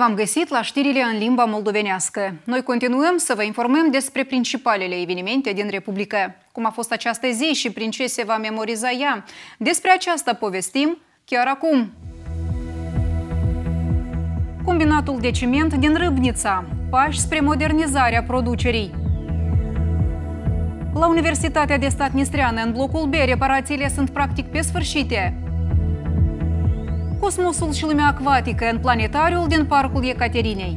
v-am găsit la știrile în limba moldovenească. Noi continuăm să vă informăm despre principalele evenimente din Republică, cum a fost această zi și prin ce se va memoriza ea. Despre aceasta povestim chiar acum. Combinatul de ciment din Râbnița. Pași spre modernizarea producerii. La Universitatea de Stat Nistreană, în blocul B, reparațiile sunt practic pe sfârșite. Cosmosul și lumea acvatică în planetariul din Parcul Ecaterinei.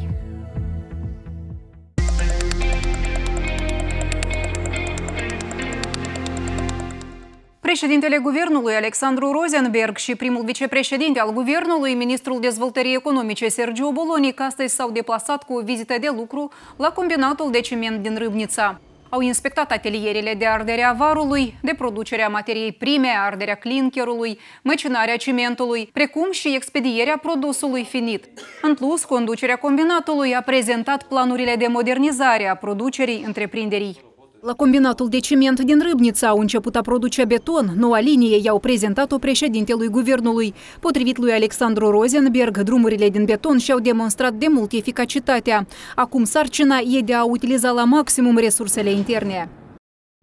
Președintele Guvernului Alexandru Rosenberg și primul vicepreședinte al Guvernului, ministrul dezvoltării economice Sergiu Bolonic, astăzi s-au deplasat cu o vizită de lucru la combinatul de ciment din Râbnița au inspectat atelierele de ardere a varului, de producerea materiei prime, arderea clinkerului, măcinarea cimentului, precum și expedierea produsului finit. În plus, conducerea combinatului a prezentat planurile de modernizare a producerii întreprinderii. La combinatul de ciment din Râbnița au început a produce beton. Noua linie i-au prezentat-o președintelui guvernului. Potrivit lui Alexandru Rosenberg, drumurile din beton și-au demonstrat de mult eficacitatea. Acum sarcina e de a utiliza la maximum resursele interne.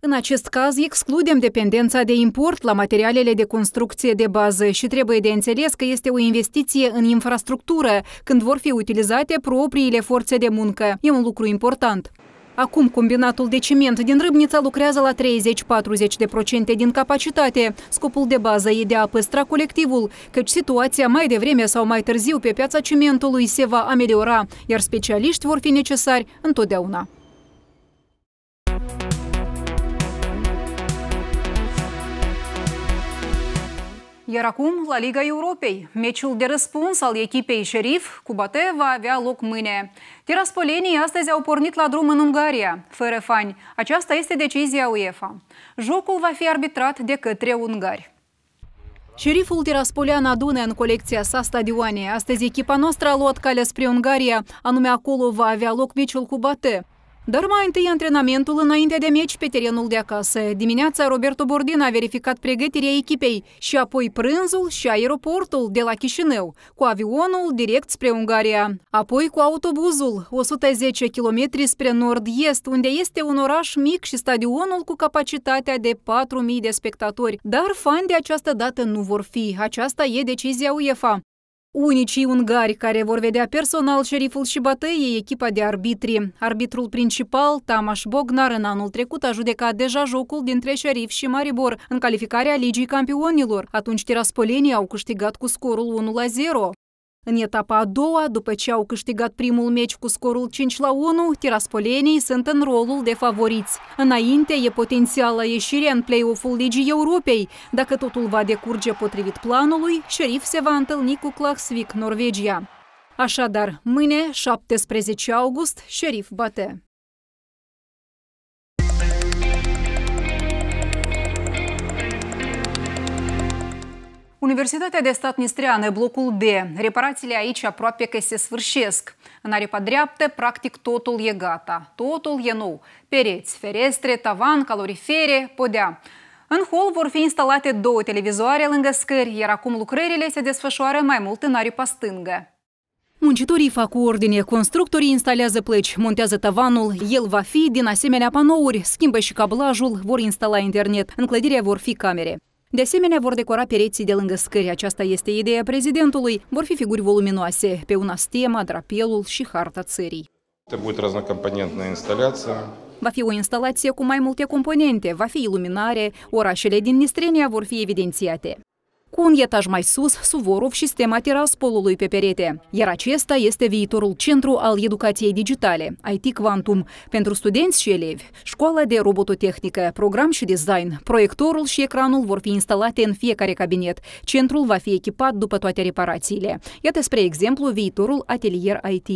În acest caz, excludem dependența de import la materialele de construcție de bază și trebuie de înțeles că este o investiție în infrastructură, când vor fi utilizate propriile forțe de muncă. E un lucru important. Acum, combinatul de ciment din Râbnița lucrează la 30-40% din capacitate. Scopul de bază e de a păstra colectivul, căci situația mai devreme sau mai târziu pe piața cimentului se va ameliora, iar specialiști vor fi necesari întotdeauna. Iar acum la Liga Europei. Meciul de răspuns al echipei Șerif cu Bate va avea loc mâine. Tiraspolenii astăzi au pornit la drum în Ungaria, fără fani. Aceasta este decizia UEFA. Jocul va fi arbitrat de către ungari. Șeriful Tiraspolean adună în colecția sa stadioane. Astăzi echipa noastră a luat calea spre Ungaria, anume acolo va avea loc meciul cu Bate. Dar mai întâi antrenamentul înainte de meci pe terenul de acasă. Dimineața, Roberto Bordin a verificat pregătirea echipei și apoi prânzul și aeroportul de la Chișinău, cu avionul direct spre Ungaria. Apoi cu autobuzul, 110 km spre nord-est, unde este un oraș mic și stadionul cu capacitatea de 4.000 de spectatori. Dar fani de această dată nu vor fi. Aceasta e decizia UEFA. Unicii ungari care vor vedea personal șeriful și bătăie echipa de arbitri. Arbitrul principal, Tamas Bognar, în anul trecut a judecat deja jocul dintre șerif și Maribor în calificarea Ligii Campionilor. Atunci tiraspolenii au câștigat cu scorul 1-0. În etapa a doua, după ce au câștigat primul meci cu scorul 5 la 1, tiraspolenii sunt în rolul de favoriți. Înainte e potențială ieșire în play-off-ul Ligii Europei. Dacă totul va decurge potrivit planului, Șerif se va întâlni cu Klaxvik, Norvegia. Așadar, mâine, 17 august, Șerif bate. Universitatea de stat Nistreană, blocul B. Reparațiile aici aproape că se sfârșesc. În aripa dreaptă, practic totul e gata. Totul e nou. Pereți, ferestre, tavan, calorifere, podea. În hol vor fi instalate două televizoare lângă scări, iar acum lucrările se desfășoară mai mult în aripa stângă. Muncitorii fac ordine, constructorii instalează plăci, montează tavanul, el va fi din asemenea panouri, schimbă și cablajul, vor instala internet, în clădirea vor fi camere. De asemenea, vor decora pereții de lângă scări. Aceasta este ideea prezidentului. Vor fi figuri voluminoase, pe una stema, drapelul și harta țării. Va fi o instalație cu mai multe componente, va fi iluminare, orașele din Nistrenia vor fi evidențiate. Cu un etaj mai sus, Suvorov și stema Tiraspolului pe perete. Iar acesta este viitorul centru al educației digitale, IT Quantum, pentru studenți și elevi. Școala de robototehnică, program și design, proiectorul și ecranul vor fi instalate în fiecare cabinet. Centrul va fi echipat după toate reparațiile. Iată, spre exemplu, viitorul atelier IT.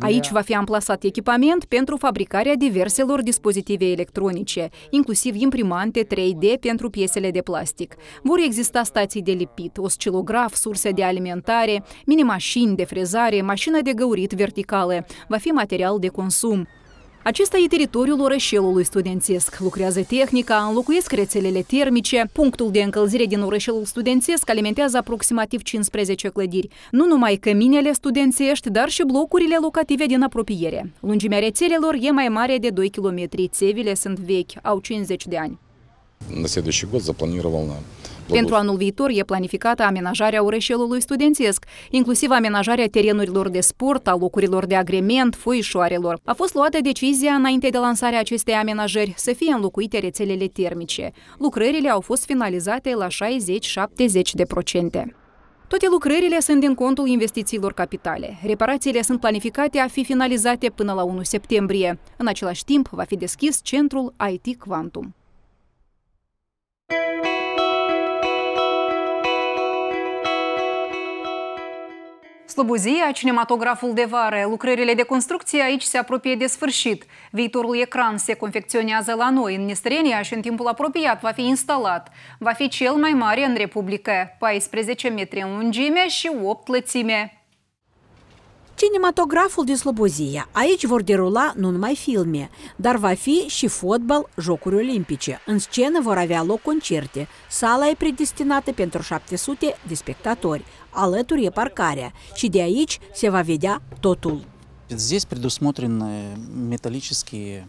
Aici va fi amplasat echipament pentru fabricarea diverselor dispozitive electronice, inclusiv imprimante 3D pentru piesele de plastic. Vor exista stații de lipit, oscilograf, surse de alimentare, mini-mașini de frezare, mașină de găurit verticale, Va fi material de consum. Acesta e teritoriul orășelului studențesc. Lucrează tehnica, înlocuiesc rețelele termice. Punctul de încălzire din orășelul studențesc alimentează aproximativ 15 clădiri. Nu numai căminele studențești, dar și blocurile locative din apropiere. Lungimea rețelelor e mai mare de 2 km. Țevile sunt vechi, au 50 de ani. În următorul an, am planificat. Pentru anul viitor e planificată amenajarea orășelului studențesc, inclusiv amenajarea terenurilor de sport, a locurilor de agrement, foișoarelor. A fost luată decizia înainte de lansarea acestei amenajări să fie înlocuite rețelele termice. Lucrările au fost finalizate la 60-70%. Toate lucrările sunt din contul investițiilor capitale. Reparațiile sunt planificate a fi finalizate până la 1 septembrie. În același timp, va fi deschis centrul IT Quantum. Slobozia, cinematograful de vară, lucrările de construcție aici se apropie de sfârșit. Viitorul ecran se confecționează la noi, în Nistrenia și în timpul apropiat va fi instalat. Va fi cel mai mare în Republică, 14 metri în lungime și 8 lățime. Cinematograful din Slobozia. Aici vor derula nu numai filme, dar va fi și fotbal, jocuri olimpice. În scenă vor avea loc concerte. Sala e predestinată pentru 700 de spectatori. Alături e parcarea și de aici se va vedea totul. Здесь предусмотрены металлические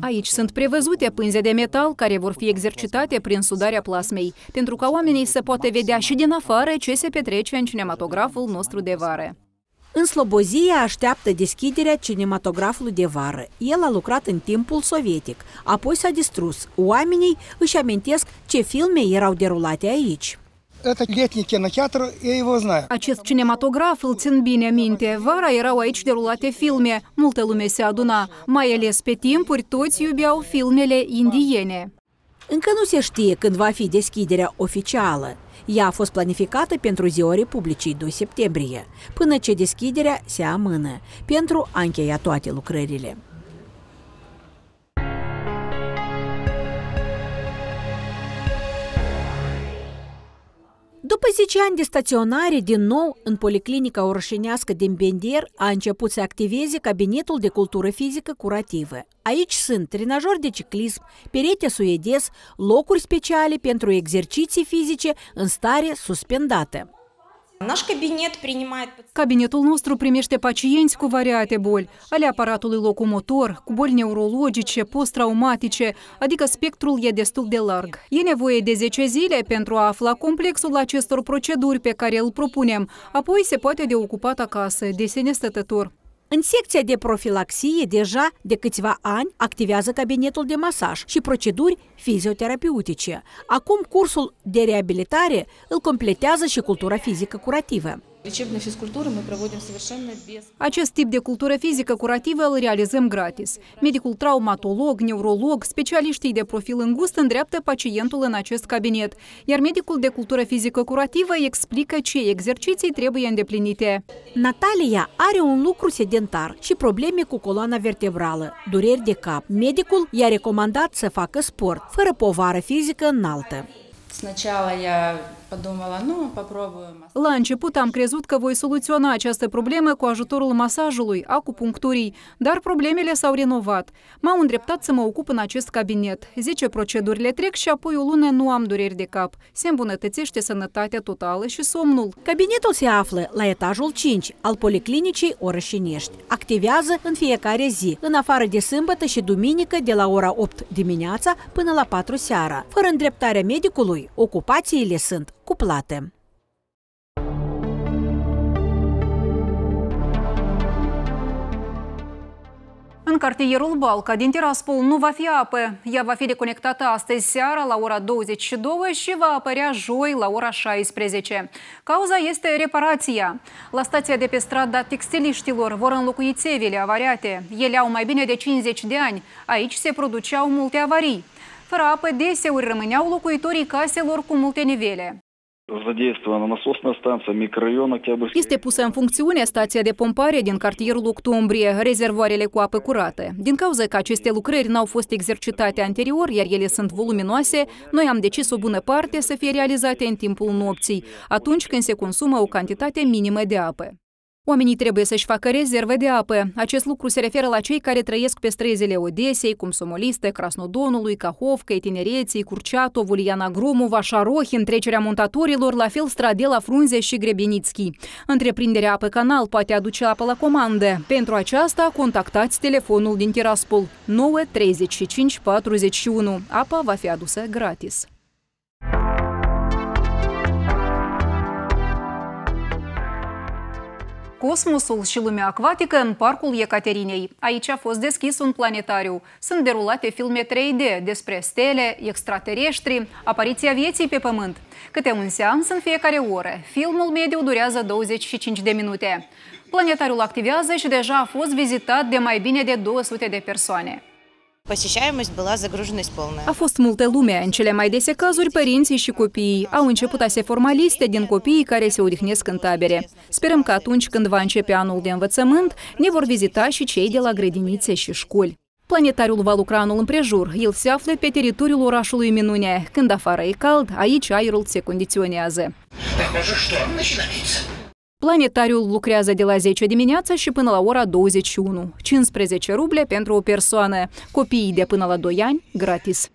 Aici sunt prevăzute pânze de metal care vor fi exercitate prin sudarea plasmei, pentru ca oamenii să poată vedea și din afară ce se petrece în cinematograful nostru de vară. În Slobozia așteaptă deschiderea cinematografului de vară. El a lucrat în timpul sovietic, apoi s-a distrus. Oamenii își amintesc ce filme erau derulate aici. Acest cinematograf îl țin bine minte. Vara erau aici derulate filme. Multă lume se aduna. Mai ales pe timpuri, toți iubeau filmele indiene. Încă nu se știe când va fi deschiderea oficială. Ea a fost planificată pentru Ziua Republicii 2 septembrie, până ce deschiderea se amână, pentru a încheia toate lucrările. După 10 ani de staționare, din nou, în Policlinica Orășenească din Bender a început să activeze cabinetul de cultură fizică curativă. Aici sunt trenajori de ciclism, perete suedez, locuri speciale pentru exerciții fizice în stare suspendată. Наш кабинет принимает... Кабинетul nostru primește pacienți cu variate boli, ale aparatului locomotor, cu boli neurologice, post-traumatice, adică spectrul e destul de larg. E nevoie de 10 zile pentru a afla complexul acestor proceduri pe care îl propunem, apoi se poate de ocupat acasă, de sine stătător. În secția de profilaxie, deja de câțiva ani, activează cabinetul de masaj și proceduri fizioterapeutice. Acum cursul de reabilitare îl completează și cultura fizică curativă. Acest tip de cultură fizică curativă îl realizăm gratis. Medicul traumatolog, neurolog, specialiștii de profil îngust îndreaptă pacientul în acest cabinet, iar medicul de cultură fizică curativă explică ce exerciții trebuie îndeplinite. Natalia are un lucru sedentar și probleme cu coloana vertebrală, dureri de cap. Medicul i-a recomandat să facă sport, fără povară fizică înaltă. Сначала я la început am crezut că voi soluționa această problemă cu ajutorul masajului, acupuncturii, dar problemele s-au renovat. M-au îndreptat să mă ocup în acest cabinet. 10 procedurile trec și apoi o lună nu am dureri de cap. Se îmbunătățește sănătatea totală și somnul. Cabinetul se află la etajul 5 al Policlinicii Orășinești. Activează în fiecare zi, în afară de sâmbătă și duminică de la ora 8 dimineața până la 4 seara. Fără îndreptarea medicului, ocupațiile sunt cu plate. În cartierul Balca din Tiraspol nu va fi apă. Ea va fi deconectată astăzi seara la ora 22 și va apărea joi la ora 16. Cauza este reparația. La stația de pe strada textiliștilor vor înlocui țevile avariate. Ele au mai bine de 50 de ani. Aici se produceau multe avarii. Fără apă deseori rămâneau locuitorii caselor cu multe nivele. Este pusă în funcțiune stația de pompare din cartierul Octombrie, rezervoarele cu apă curată. Din cauza că aceste lucrări n-au fost exercitate anterior, iar ele sunt voluminoase, noi am decis o bună parte să fie realizate în timpul nopții, atunci când se consumă o cantitate minimă de apă. Oamenii trebuie să-și facă rezerve de apă. Acest lucru se referă la cei care trăiesc pe străzile Odesei, cum Somoliste, Crasnodonului, Cahovcăi, Tinereții, Curceatovul, Iana Gromova, Șarohin, întrecerea montatorilor, la fel Stradela, Frunze și Grebenițchi. Întreprinderea Apă Canal poate aduce apă la comandă. Pentru aceasta, contactați telefonul din Tiraspol 9 35 41. Apa va fi adusă gratis. Cosmosul și lumea acvatică în Parcul Ecaterinei. Aici a fost deschis un planetariu. Sunt derulate filme 3D despre stele, extraterestri, apariția vieții pe Pământ. Câte un seans în fiecare oră. Filmul mediu durează 25 de minute. Planetariul activează și deja a fost vizitat de mai bine de 200 de persoane. A fost multă lume. În cele mai dese cazuri, părinții și copiii au început a se forma liste din copiii care se odihnesc în tabere. Sperăm că atunci când va începe anul de învățământ, ne vor vizita și cei de la grădinițe și școli. Planetariul va lucra anul împrejur. El se află pe teritoriul orașului Minunea. Când afară e cald, aici aerul se condiționează. Planetariul lucrează de la 10 dimineața și până la ora 21, 15 ruble pentru o persoană, copiii de până la 2 ani gratis.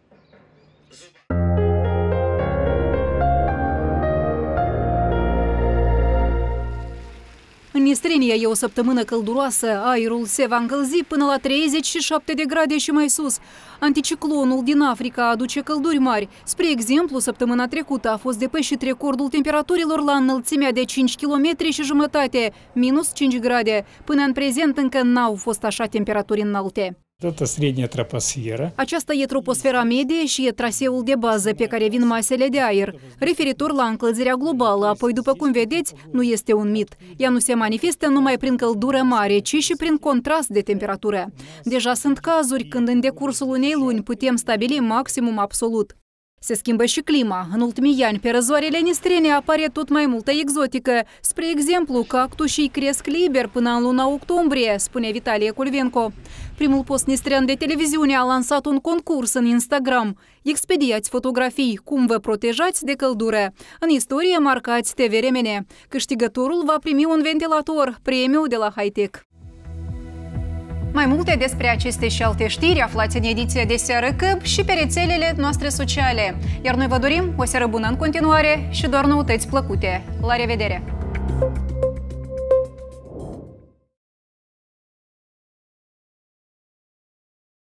Transnistrenia e o săptămână călduroasă, aerul se va încălzi până la 37 de grade și mai sus. Anticiclonul din Africa aduce călduri mari. Spre exemplu, săptămâna trecută a fost depășit recordul temperaturilor la înălțimea de 5 km și jumătate, minus 5 grade. Până în prezent încă n-au fost așa temperaturi înalte. Este Aceasta e troposfera medie și e traseul de bază pe care vin masele de aer, referitor la încălzirea globală, apoi, după cum vedeți, nu este un mit. Ea nu se manifestă numai prin căldură mare, ci și prin contrast de temperatură. Deja sunt cazuri când în decursul unei luni putem stabili maximum absolut. Se schimbă și clima. În ultimii ani, pe răzoarele nistrene apare tot mai multă exotică. Spre exemplu, cactușii cresc liber până în luna octombrie, spune Vitalie Culvenco. Primul post nistrean de televiziune a lansat un concurs în Instagram. Expediați fotografii, cum vă protejați de căldură. În istorie marcați TV Remene. Câștigătorul va primi un ventilator, premiu de la Hightech. Mai multe despre aceste și alte știri aflați în ediția de seară CUB și pe rețelele noastre sociale. Iar noi vă dorim o seară bună în continuare și doar noutăți plăcute. La revedere!